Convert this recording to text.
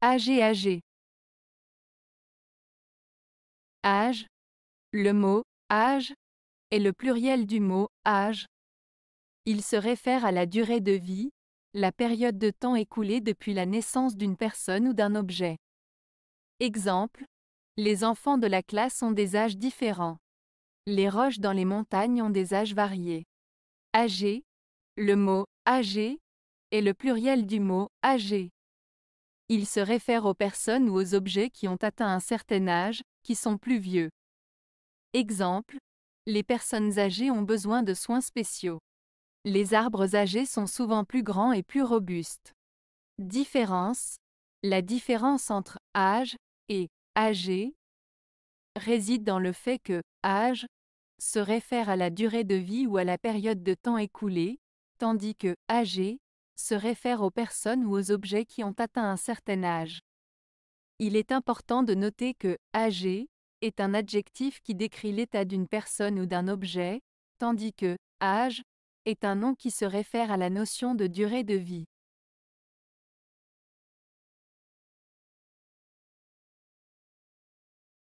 Âgé âgé. Âge. Le mot âge est le pluriel du mot âge. Il se réfère à la durée de vie, la période de temps écoulée depuis la naissance d'une personne ou d'un objet. Exemple, les enfants de la classe ont des âges différents. Les roches dans les montagnes ont des âges variés. Âgé, le mot âgé est le pluriel du mot âgé. Il se réfère aux personnes ou aux objets qui ont atteint un certain âge, qui sont plus vieux. Exemple, les personnes âgées ont besoin de soins spéciaux. Les arbres âgés sont souvent plus grands et plus robustes. Différence. La différence entre âge et âgé réside dans le fait que âge se réfère à la durée de vie ou à la période de temps écoulée, tandis que âgé se réfère aux personnes ou aux objets qui ont atteint un certain âge. Il est important de noter que âgé est un adjectif qui décrit l'état d'une personne ou d'un objet, tandis que âge est un nom qui se réfère à la notion de durée de vie.